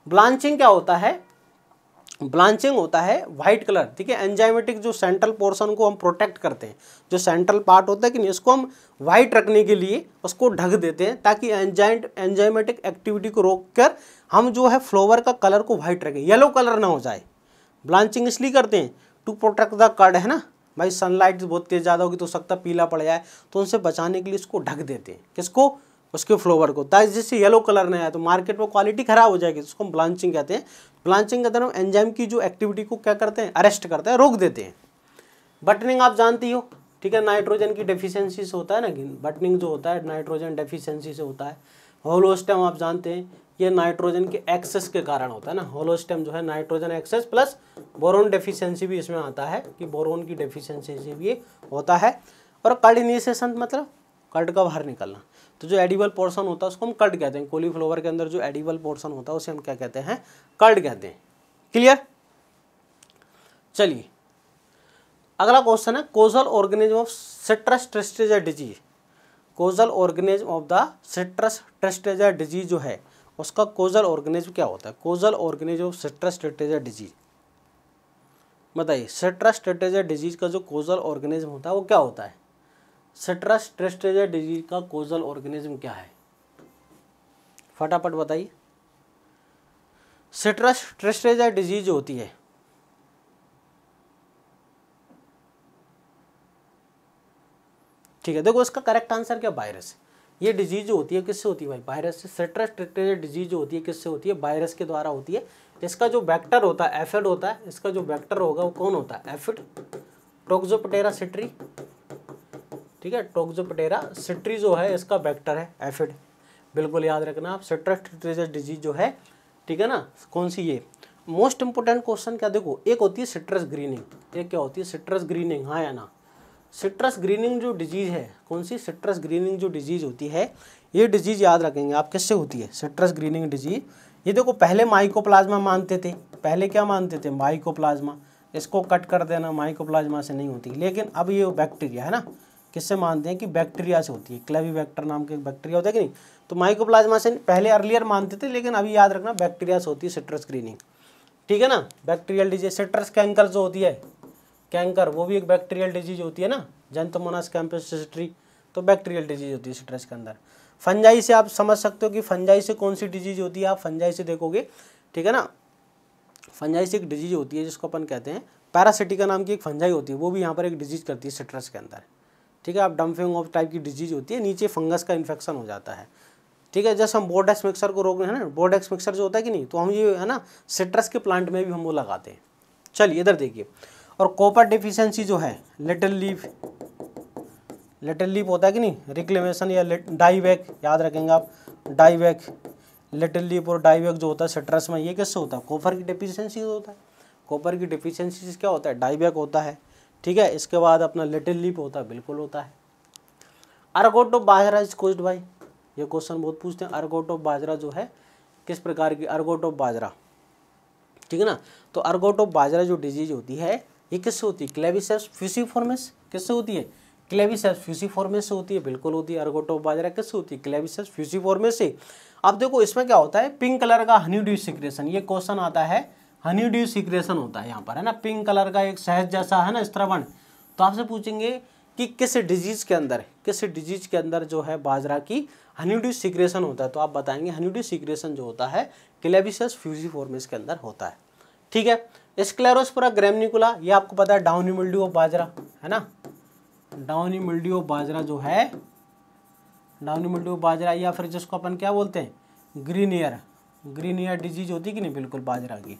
ब्लांचिंग क्या होता है ब्लांचिंग होता है वाइट कलर ठीक है एंजाइमेटिक जो सेंट्रल पोर्शन को हम प्रोटेक्ट करते हैं जो सेंट्रल पार्ट होता है कि नहीं उसको हम व्हाइट रखने के लिए उसको ढक देते हैं ताकि एंजाइट एंजाइमेटिक एक्टिविटी को रोक कर हम जो है फ्लोवर का कलर को व्हाइट रखें येलो कलर ना हो जाए ब्लांचिंग इसलिए करते हैं टू प्रोटेक्ट द कर्ड है ना भाई सनलाइट बहुत तेज़ ज़्यादा होगी तो सकता पीला पड़ जाए तो उनसे बचाने के लिए उसको ढक देते हैं किसको उसके फ्लोवर को ताकि जिससे येलो कलर नहीं आया तो मार्केट में क्वालिटी खराब हो जाएगी जिसको हम ब्लांचिंग कहते हैं ब्लांचिंग कहते हैं एंजाइम की जो एक्टिविटी को क्या करते हैं अरेस्ट करते हैं रोक देते हैं बटनिंग आप जानती हो ठीक है नाइट्रोजन की डेफिशिएंसी से होता है ना बटनिंग जो होता है नाइट्रोजन डेफिशेंसी से होता है होलोस्टम आप जानते हैं ये नाइट्रोजन के एक्सेस के कारण होता है ना होलोस्टम जो है nitrogen excess plus boron deficiency भी इसमें आता है कि बोरोन की डेफिशिएंसी भी होता है और कर्ड मतलब कर्ड का बाहर निकलना तो जो एडिबल पोर्सन होता है उसको हम कर्ड कहते हैं कोलीफ्लोवर के अंदर जो एडिबल पोर्सन होता है उसे हम क्या कहते हैं कर्ड कहते हैं क्लियर चलिए अगला क्वेश्चन है causal organism of citrus tristeza disease causal organism of the citrus tristeza disease जो है उसका कोजल ऑर्गेनिज्म क्या होता है causal organism of citrus tristeza disease बताइए सिट्रस ट्रेस्टेजा डिजीज का जो कोजल ऑर्गेनिज्म होता है वो क्या होता है स्ट्रस ट्रेस्टेजर डिजीज का कोजल ऑर्गेनिज्म क्या है फटाफट बताइए सिट्रस ट्रेस्टेजर डिजीज होती है ठीक है देखो इसका करेक्ट आंसर क्या वायरस ये डिजीज जो होती है किससे होती है भाई वायरस से सिट्रस ट्रेस्टेजर डिजीज जो होती है किससे होती है वायरस के द्वारा होती है इसका जो वेक्टर होता है एफिड होता है इसका जो वेक्टर होगा वो कौन होता है एफिड प्रोक्जोपटेरा सिट्री ठीक है टोक्जोपटेरा जो है इसका वेक्टर है एफिड बिल्कुल याद रखना आप सिट्रस टिट्रीज डिजीज जो है ठीक है ना कौन सी ये मोस्ट इंपोर्टेंट क्वेश्चन क्या देखो एक होती है सिट्रस ग्रीनिंग एक क्या होती है सिट्रस ग्रीनिंग हाँ या ना सिट्रस ग्रीनिंग जो डिजीज़ है कौन सी सिट्रस ग्रीनिंग जो डिजीज़ होती है ये डिजीज़ याद रखेंगे आप किससे होती है सिट्रस ग्रीनिंग डिजीज़ ये देखो पहले माइको मानते थे पहले क्या मानते थे माइको इसको कट कर देना माइको से नहीं होती लेकिन अब ये बैक्टीरिया है ना किससे मानते हैं कि बैक्टीरिया से होती है क्लेवी बैक्टर नाम के बैक्टीरिया होता है कि नहीं तो माइकोप्लाज्मा से पहले अर्लियर मानते थे लेकिन अभी याद रखना बैक्टीरिया से होती है सिट्रस स्क्रीनिंग ठीक है ना बैक्टीरियल डिजीज सिट्रस कैंकर जो होती है कैंकर वो भी एक बैक्टीरियल डिजीज होती है ना जेंथमोनास कैम्पोसिस्ट्री तो बैक्टीरियल डिजीज होती है सिट्रस के अंदर फंजाई से आप समझ सकते हो कि फंजाई से कौन सी डिजीज होती है आप फंजाई से देखोगे ठीक है ना फंजाई से एक डिजीज होती है जिसको अपन कहते हैं पैरासिटी का नाम की एक फंजाई होती है वो भी यहाँ पर एक डिजीज करती है सिट्रस के अंदर ठीक है आप डम्फिंग ऑफ टाइप की डिजीज होती है नीचे फंगस का इन्फेक्शन हो जाता है ठीक है जैसे हम बोर्डेक्स मिक्सर को रोक रहे हैं ना बोर्डेक्स मिक्सर जो होता है कि नहीं तो हम ये है ना सिट्रस के प्लांट में भी हम वो लगाते हैं चलिए इधर देखिए और कॉपर डिफिशेंसी जो है लिटल लीफ लिटल लीफ होता है कि नहीं रिक्लेमेशन या डाईबैक याद रखेंगे आप डाईबैक लिटल लीप और डाईबैक जो होता है सिट्रस में ये किससे होता है कॉपर की डिफिशियंसी होता है कॉपर की डिफिशियंसी क्या होता है डाईबैक होता है ठीक है इसके बाद अपना लिटिल लीप होता है बिल्कुल होता है ergot of bajra is caused by ये क्वेश्चन बहुत पूछते हैं अर्गोट ऑफ बाजरा जो है किस प्रकार की अर्गोट ऑफ बाजरा ठीक है ना तो अर्गोट ऑफ बाजरा जो डिजीज होती है ये किससे होती है फ्यूसी फ्यूसीफॉर्मेस किससे होती है क्लेविसेप्स फ्यूसीफॉर्मेस से होती है बिल्कुल होती है अर्गोट ऑफ बाजरा किससे होती है क्लेविसेप्स फ्यूसीफॉर्मेस से अब देखो इसमें क्या होता है पिंक कलर का हनी ड्यू सिक्रेशन ये क्वेश्चन आता है हनी ड्यू सिक्रेशन होता है यहाँ पर है ना पिंक कलर का एक सहज जैसा है ना स्त्रवण तो आपसे पूछेंगे कि किस डिजीज़ के अंदर किस डिजीज़ के अंदर जो है बाजरा की हनीड्यू सिक्रेशन होता है तो आप बताएंगे हनीड्यू सिक्रेशन जो होता है क्लेबिसस फॉर्मिस के अंदर होता है ठीक है स्क्लेरोस्पोरा ग्रेमनिकुला ये आपको पता है डाउनी मिल्ड्यू ऑफ बाजरा है ना डाउनी मिल्ड्यू ऑफ बाजरा जो है डाउनी मिल्ड्यू ऑफ बाजरा या फिर जिसको अपन क्या बोलते हैं ग्रीनियर ग्रीनियर डिजीज होती कि नहीं बिल्कुल बाजरा की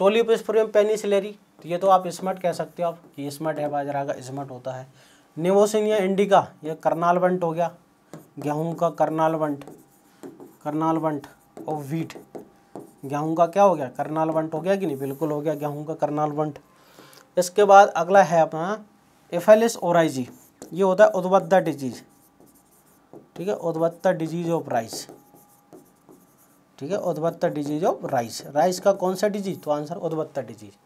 टोलियोपिस्पोरियम पेनिसिलरी तो ये तो आप स्मट कह सकते हो आप कि स्मट है बाजरा का स्मट होता है निवोसिनिया इंडिका ये करनाल बंट हो गया गेहूं का करनाल बंट करनाल बंट और वीट गेहूं का क्या हो गया करनाल बंट हो गया कि नहीं बिल्कुल हो गया गेहूं का करनाल बंट इसके बाद अगला है अपना एफेलिस ओराइजी ये होता है उद्वत्ता डिजीज ठीक है उद्वत्ता डिजीज ऑफ राइस ठीक है उद्वत्ता डिजीज ऑफ राइस राइस का कौन सा डिजीज तो आंसर उद्वत्ता डिजीज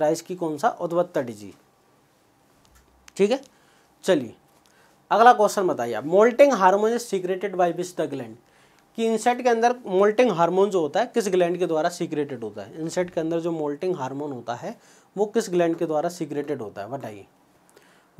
राइस की कौन सा उद्वत्ता डिजीज ठीक है चलिए अगला क्वेश्चन बताइए आप moulting hormone is secreted by which the gland कि इंसेट के अंदर मोल्टिंग हार्मोन जो होता है किस ग्लैंड के द्वारा सीक्रेटेड होता है इंसेट के अंदर जो मोल्टिंग हार्मोन होता है वो किस ग्लैंड के द्वारा सीक्रेटेड होता है बताइए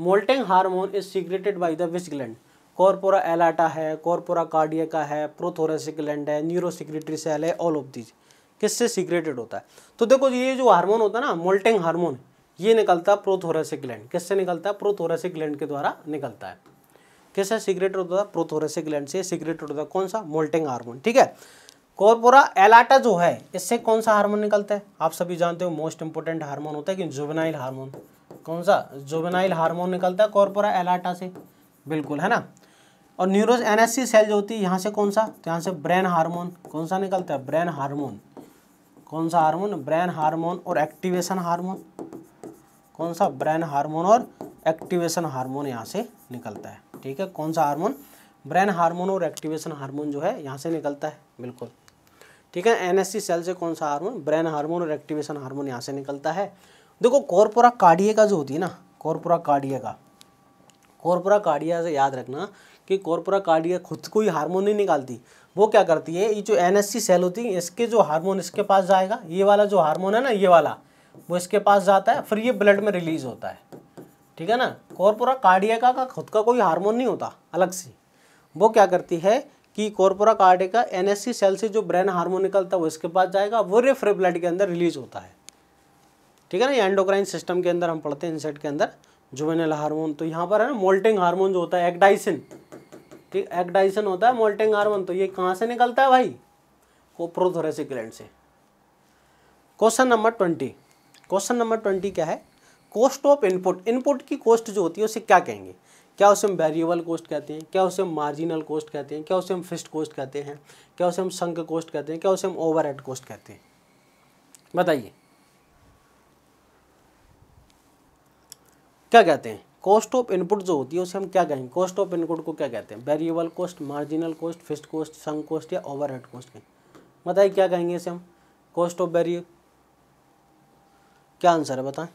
moulting hormone is secreted by the which gland corpora allata है कॉरपोरा कार्डियका है प्रोथोरेसिक लैंड है न्यूरो सिक्रेटरी सेल है ऑल ऑफ दीज किससे सीक्रेटेड होता है तो देखो ये जो हार्मोन होता है ना मोल्टिंग हार्मोन ये निकलता है प्रोथोरेसिक लैंड किससे निकलता है प्रोथोरेसिक लैंड के द्वारा निकलता है किससे सीक्रेट होता है प्रोथोरेसिक लैंड से सीक्रेट होता है कौन सा मोल्टिंग हार्मोन ठीक है कॉर्पोरा एलाटा जो है इससे कौन सा हार्मोन निकलता है आप सभी जानते हो मोस्ट इंपोर्टेंट हार्मोन होता है कि जुबेनाइल हार्मोन कौन सा जुबेनाइल हार्मोन निकलता है कॉर्पोरा एलाटा से बिल्कुल है ना और न्यूरोज एनएससी सेल जो होती है यहाँ से कौन सा तो यहाँ से ब्रेन हार्मोन कौन सा निकलता है ब्रेन हार्मोन कौन सा हार्मोन ब्रेन हार्मोन और एक्टिवेशन हार्मोन कौन सा ब्रेन हार्मोन और एक्टिवेशन हार्मोन यहाँ से निकलता है ठीक है कौन सा हार्मोन ब्रेन हार्मोन और एक्टिवेशन हार्मोन जो है यहाँ से निकलता है बिल्कुल ठीक है एनएससी सेल से कौन सा हार्मोन ब्रेन हार्मोन और एक्टिवेशन हार्मोन यहाँ से निकलता है देखो कॉर्पोरा कार्डिया का जो होती है ना कॉर्पोरा कार्डिया का कॉर्पोरा कार्डिया से याद रखना कि कॉर्पोरा कार्डिया खुद को ही हार्मोन नहीं निकालती वो क्या करती है ये जो एन सेल होती है इसके जो हार्मोन इसके पास जाएगा ये वाला जो हार्मोन है ना ये वाला वो इसके पास जाता है फिर ये ब्लड में रिलीज होता है ठीक है ना कॉर्पोरा कार्डिया का खुद का कोई हारमोन नहीं होता अलग से वो क्या करती है कि कॉर्पोरा कार्डिया का एन सेल से जो ब्रेन हारमोन निकलता है वो इसके पास जाएगा वो रे फ्री ब्लड के अंदर रिलीज होता है ठीक है ना एंडोक्राइन सिस्टम के अंदर हम पढ़ते हैं इंसेट के अंदर जुवेनल हार्मोन तो यहाँ पर है ना मोल्टिंग हार्मोन जो होता है एक्डाइसिन कि एक्डाइजन होता है मोल्टिंग आर्वन तो ये कहाँ से निकलता है भाई कोप्रोथोरेसिक ग्लैंड से question number twenty question number twenty क्या है कॉस्ट ऑफ इनपुट इनपुट की कॉस्ट जो होती है उसे क्या कहेंगे क्या उसे हम वेरिएबल कॉस्ट कहते हैं क्या उसे हम मार्जिनल कॉस्ट कहते हैं क्या उसे हम फिस्ट कॉस्ट कहते हैं क्या उसे हम संक कॉस्ट कहते हैं क्या उसे हम ओवर कॉस्ट कहते हैं बताइए क्या कहते हैं कॉस्ट ऑफ इनपुट जो होती है उसे हम क्या कहेंगे कॉस्ट ऑफ इनपुट को क्या कहते हैं variable cost marginal cost fix cost sunk cost या ओवर हेड कॉस्ट कहेंगे बताइए क्या कहेंगे इसे हम कॉस्ट ऑफ वेरिए क्या आंसर है बताएं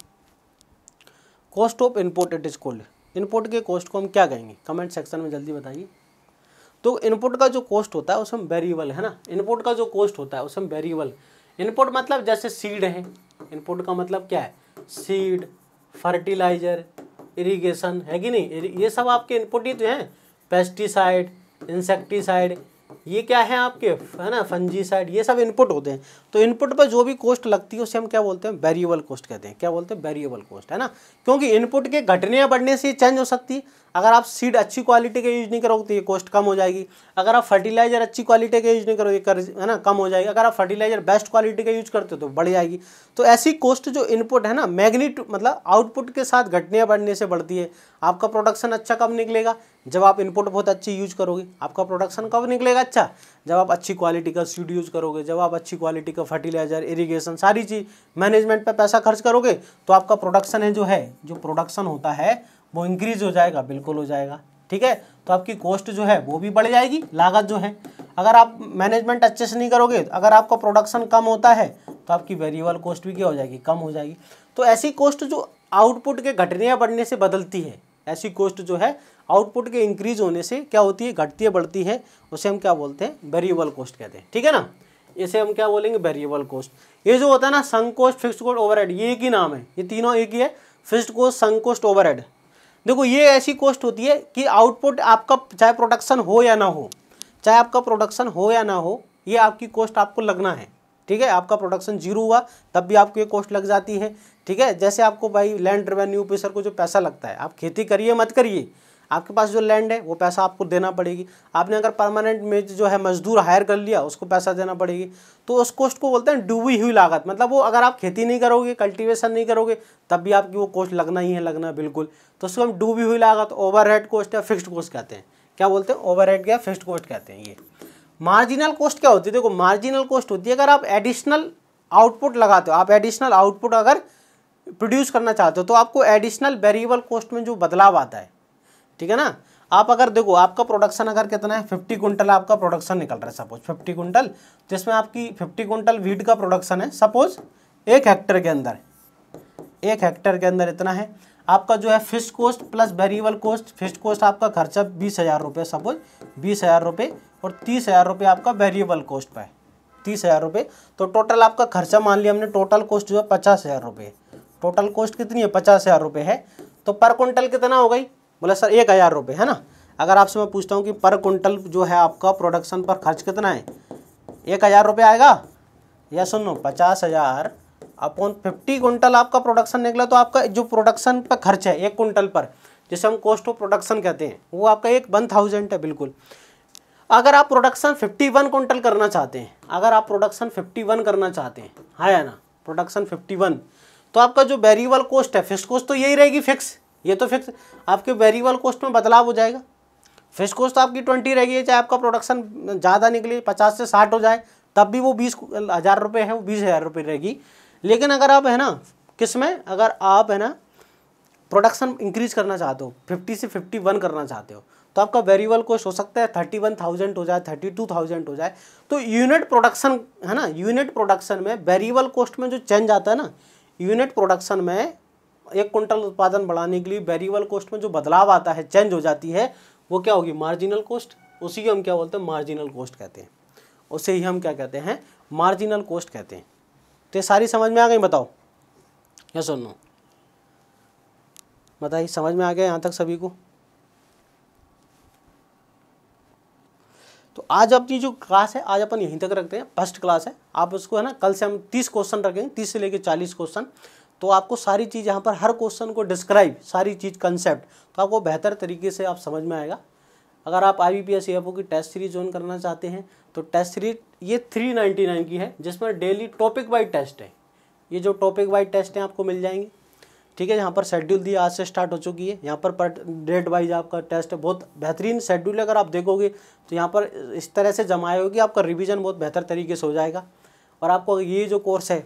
cost of input it is called input के कॉस्ट को हम क्या कहेंगे कमेंट सेक्शन में जल्दी बताइए तो इनपुट का जो कॉस्ट होता है उसमें वेरिएबल है ना इनपुट का जो कॉस्ट होता है उसमें वेरिएबल इनपुट मतलब जैसे सीड है इनपुट का मतलब क्या है सीड फर्टिलाइजर इरिगेशन है कि नहीं ये सब आपके इनपुट ही तो हैं पेस्टिसाइड इंसेक्टिसाइड ये क्या है आपके है ना फंजीसाइड ये सब इनपुट होते हैं तो इनपुट पर जो भी कॉस्ट लगती है उसे हम क्या बोलते हैं वेरिएबल कॉस्ट कहते हैं क्या बोलते हैं वेरिएबल कॉस्ट है ना क्योंकि इनपुट के घटने या बढ़ने से चेंज हो सकती है अगर आप सीड अच्छी क्वालिटी के यूज़ नहीं करोगे तो ये कॉस्ट कम हो जाएगी अगर आप फर्टिलाइज़र अच्छी क्वालिटी के यूज़ नहीं करोगे कर है ना कम हो जाएगी अगर आप फर्टिलाइज़र बेस्ट क्वालिटी का यूज़ करते हो तो बढ़ जाएगी तो ऐसी कॉस्ट जो इनपुट है ना मैग्नीट मतलब आउटपुट के साथ घटने बढ़ने से बढ़ती है आपका प्रोडक्शन अच्छा कब निकलेगा जब आप इनपुट बहुत अच्छी यूज करोगे आपका प्रोडक्शन कब निकलेगा अच्छा जब आप अच्छी क्वालिटी का सीड यूज़ करोगे जब आप अच्छी क्वालिटी का फर्टिलाइज़र इरीगेशन सारी चीज़ मैनेजमेंट पर पैसा खर्च करोगे तो आपका प्रोडक्शन है जो है जो प्रोडक्शन होता है वो इंक्रीज हो जाएगा बिल्कुल हो जाएगा ठीक है तो आपकी कॉस्ट जो है वो भी बढ़ जाएगी लागत जो है अगर आप मैनेजमेंट अच्छे से नहीं करोगे अगर आपका प्रोडक्शन कम होता है तो आपकी वेरिएबल कॉस्ट भी क्या हो जाएगी कम हो जाएगी तो ऐसी कॉस्ट जो आउटपुट के घटने या बढ़ने से बदलती है ऐसी कॉस्ट जो है आउटपुट के इंक्रीज होने से क्या होती है घटती है बढ़ती है उसे हम क्या बोलते हैं वेरिएबल कॉस्ट कहते हैं ठीक है ना इसे हम क्या बोलेंगे वेरिएबल कॉस्ट ये जो होता है ना संकोस्ट फिक्स कोस्ट ओवर ये एक ही नाम है ये तीनों एक ही है फिक्स कोस्ट संकोस्ट ओवर देखो ये ऐसी कॉस्ट होती है कि आउटपुट आपका चाहे प्रोडक्शन हो या ना हो चाहे आपका प्रोडक्शन हो या ना हो ये आपकी कॉस्ट आपको लगना है ठीक है आपका प्रोडक्शन जीरो हुआ तब भी आपको ये कॉस्ट लग जाती है ठीक है जैसे आपको भाई लैंड रेवेन्यू ऑफिसर को जो पैसा लगता है आप खेती करिए मत करिए आपके पास जो लैंड है वो पैसा आपको देना पड़ेगी आपने अगर परमानेंट में जो है मजदूर हायर कर लिया उसको पैसा देना पड़ेगी तो उस कोस्ट को बोलते हैं डूबी हुई लागत मतलब वो अगर आप खेती नहीं करोगे कल्टीवेशन नहीं करोगे तब भी आपकी वो कोस्ट लगना ही है लगना बिल्कुल तो उसको हम डूबी हुई लागत ओवर कॉस्ट या फिक्सड कॉस्ट कहते हैं क्या बोलते हैं ओवर या फिक्सड कॉस्ट कहते हैं ये मार्जिनल कॉस्ट क्या होती है देखो मार्जिनल कॉस्ट होती है अगर आप एडिशनल आउटपुट लगाते हो आप एडिशनल आउटपुट अगर प्रोड्यूस करना चाहते हो तो आपको एडिशनल वेरिएबल कॉस्ट में जो बदलाव आता है ठीक है ना आप अगर देखो आपका प्रोडक्शन अगर कितना है फिफ्टी कुंटल आपका प्रोडक्शन निकल रहा है सपोज फिफ्टी कुंटल जिसमें आपकी फिफ्टी कुंटल वीट का प्रोडक्शन है सपोज एक हेक्टर के अंदर एक हेक्टर के अंदर इतना है आपका जो है fix cost plus variable cost fix cost आपका खर्चा बीस हज़ार रुपये सपोज बीस हज़ार रुपये और तीस हज़ार रुपये आपका वेरिएबल कॉस्ट पर है तीस हज़ार रुपये तो टोटल आपका खर्चा मान लिया हमने टोटल कॉस्ट जो है पचास हज़ार रुपये टोटल कॉस्ट कितनी है पचास हज़ार रुपये है तो पर कुंटल कितना हो गई बोला सर एक हज़ार रुपये है ना अगर आपसे मैं पूछता हूँ कि पर कुंटल जो है आपका प्रोडक्शन पर खर्च कितना है एक हज़ार रुपये आएगा या सुनो पचास हज़ार अपॉन फिफ्टी कुंटल आपका प्रोडक्शन निकला तो आपका जो प्रोडक्शन पर खर्च है एक कुंटल पर जिसे हम कॉस्ट ऑफ प्रोडक्शन कहते हैं वो आपका एक वन थाउजेंड है बिल्कुल अगर आप प्रोडक्शन फिफ्टी वन कुंटल करना चाहते हैं अगर आप प्रोडक्शन फिफ्टी वन करना चाहते हैं हाँ ना प्रोडक्शन फिफ्टी वन तो आपका जो वेरिएबल कॉस्ट है फिक्स कॉस्ट तो यही रहेगी फिक्स ये तो फिक्स आपके वेरिएबल कॉस्ट में बदलाव हो जाएगा फिक्स कॉस्ट तो आपकी ट्वेंटी रहेगी चाहे आपका प्रोडक्शन ज़्यादा निकले पचास से साठ हो जाए तब भी वो बीस हज़ार रुपये है वो बीस हज़ार रुपये रहेगी लेकिन अगर आप है ना किस में अगर आप है ना प्रोडक्शन इंक्रीज करना चाहते हो फिफ्टी से फिफ्टी वन करना चाहते हो तो आपका वेरिएबल कॉस्ट हो सकता है थर्टी वन थाउजेंड हो जाए थर्टी टू थाउजेंड हो जाए तो यूनिट प्रोडक्शन है ना यूनिट प्रोडक्शन में वेरिएबल कॉस्ट में जो चेंज आता है ना यूनिट प्रोडक्शन में एक कुंटल उत्पादन बढ़ाने के लिए वेरिएबल कॉस्ट में जो बदलाव आता है चेंज हो जाती है वो क्या होगी मार्जिनल कॉस्ट उसी को हम क्या बोलते हैं मार्जिनल कॉस्ट कहते हैं उसे ही हम क्या कहते हैं मार्जिनल कॉस्ट कहते हैं तो ये सारी समझ में आ गई बताओ या सुनो बताइए समझ में आ गया यहाँ तक सभी को तो आज अपनी जो क्लास है आज अपन यहीं तक रखते हैं फर्स्ट क्लास है आप उसको है ना कल से हम तीस क्वेश्चन रखेंगे तीस से लेकर चालीस क्वेश्चन तो आपको सारी चीज़ यहाँ पर हर क्वेश्चन को डिस्क्राइब सारी चीज़ कंसेप्ट तो आपको बेहतर तरीके से आप समझ में आएगा अगर आप आई बी की टेस्ट सीरीज ज्वाइन करना चाहते हैं तो टेस्ट सीरीज ये 399 की है जिसमें डेली टॉपिक वाइज टेस्ट है ये जो टॉपिक वाइज टेस्ट हैं आपको मिल जाएंगे ठीक है यहाँ पर शेड्यूल दी आज से स्टार्ट हो चुकी है यहाँ पर पर डेट वाइज आपका टेस्ट है बहुत बेहतरीन शेड्यूल अगर आप देखोगे तो यहाँ पर इस तरह से जमाए होगी आपका रिविज़न बहुत बेहतर तरीके से हो जाएगा और आपको ये जो कोर्स है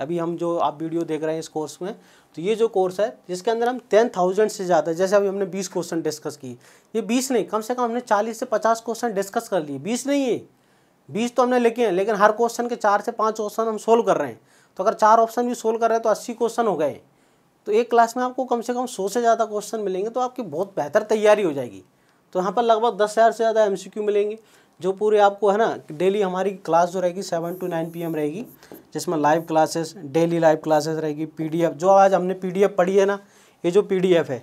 अभी हम जो आप वीडियो देख रहे हैं इस कोर्स में तो ये जो कोर्स है जिसके अंदर हम टेन थाउजेंड से ज़्यादा जैसे अभी हमने बीस क्वेश्चन डिस्कस किए ये बीस नहीं कम से कम हमने चालीस से पचास क्वेश्चन डिस्कस कर लिए बीस नहीं है बीस तो हमने लिखे हैं लेकिन हर क्वेश्चन के चार से पाँच क्वेश्चन हम सोल्व कर रहे हैं तो अगर चार ऑप्शन भी सोल्व कर रहे हैं तो अस्सी क्वेश्चन हो गए तो एक क्लास में आपको कम से कम सौ से ज़्यादा क्वेश्चन मिलेंगे तो आपकी बहुत बेहतर तैयारी हो जाएगी तो यहाँ पर लगभग दस हज़ार से ज़्यादा एम मिलेंगे जो पूरे आपको है ना डेली हमारी क्लास जो रहेगी सेवन टू नाइन पी रहेगी जिसमें live classes daily live classes रहेगी पीडीएफ जो आज हमने पीडीएफ पढ़ी है ना ये जो पीडीएफ है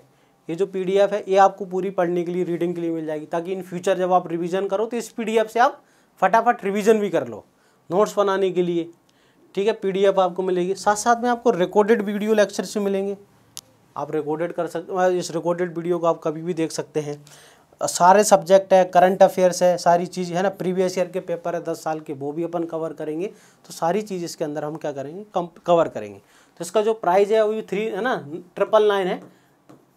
ये जो पीडीएफ है ये आपको पूरी पढ़ने के लिए रीडिंग के लिए मिल जाएगी ताकि इन फ्यूचर जब आप रिविजन करो तो इस पी से आप फटाफट रिविज़न भी कर लो नोट्स बनाने के लिए ठीक है पी आपको मिलेगी साथ साथ में आपको रिकॉर्डेड वीडियो लेक्चर से मिलेंगे आप रिकॉर्डेड कर सकते इस रिकॉर्डेड वीडियो को आप कभी भी देख सकते हैं सारे सब्जेक्ट है करंट अफेयर्स है सारी चीज़ है ना प्रीवियस ईयर के पेपर है दस साल के वो भी अपन कवर करेंगे तो सारी चीज़ इसके अंदर हम क्या करेंगे कम कवर करेंगे तो इसका जो प्राइज़ है वो थ्री है ना ट्रिपल नाइन है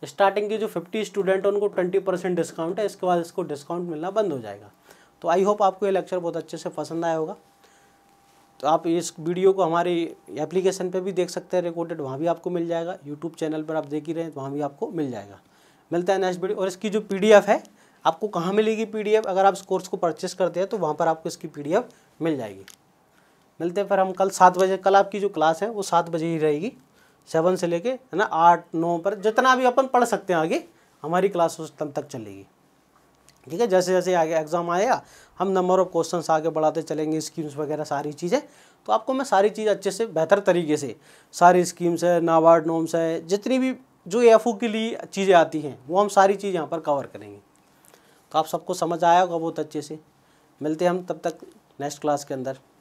स्टार्टिंग के जो फिफ्टी स्टूडेंट हैं उनको ट्वेंटी परसेंट डिस्काउंट है इसके बाद इसको डिस्काउंट मिलना बंद हो जाएगा तो आई होप आपको ये लेक्चर बहुत अच्छे से पसंद आया होगा तो आप इस वीडियो को हमारे एप्लीकेशन पे भी देख सकते हैं रिकॉर्डेड वहाँ भी आपको मिल जाएगा यूट्यूब चैनल पर आप देख ही रहे हैं वहाँ भी आपको मिल जाएगा मिलता है नेक्स्ट वीडियो और इसकी जो पी है आपको कहाँ मिलेगी पी अगर आप इस कोर्स को परचेस करते हैं तो वहाँ पर आपको इसकी पी मिल जाएगी मिलते हैं फिर हम कल सात बजे कल आपकी जो क्लास है वो सात बजे ही रहेगी सेवन से लेके है ना आठ नौ पर जितना भी अपन पढ़ सकते हैं आगे हमारी क्लास उस तब तक चलेगी ठीक है जैसे जैसे आगे एग्ज़ाम आएगा हम नंबर ऑफ क्वेश्चन आगे बढ़ाते चलेंगे स्कीम्स वगैरह सारी चीज़ें तो आपको मैं सारी चीज़ अच्छे से बेहतर तरीके से सारी स्कीम्स है नाबार्ड नोम्स है जितनी भी जो एफ के लिए चीज़ें आती हैं वो हम सारी चीज़ यहाँ पर कवर करेंगे तो आप सबको समझ आया होगा बहुत अच्छे से मिलते हैं हम तब तक नेक्स्ट क्लास के अंदर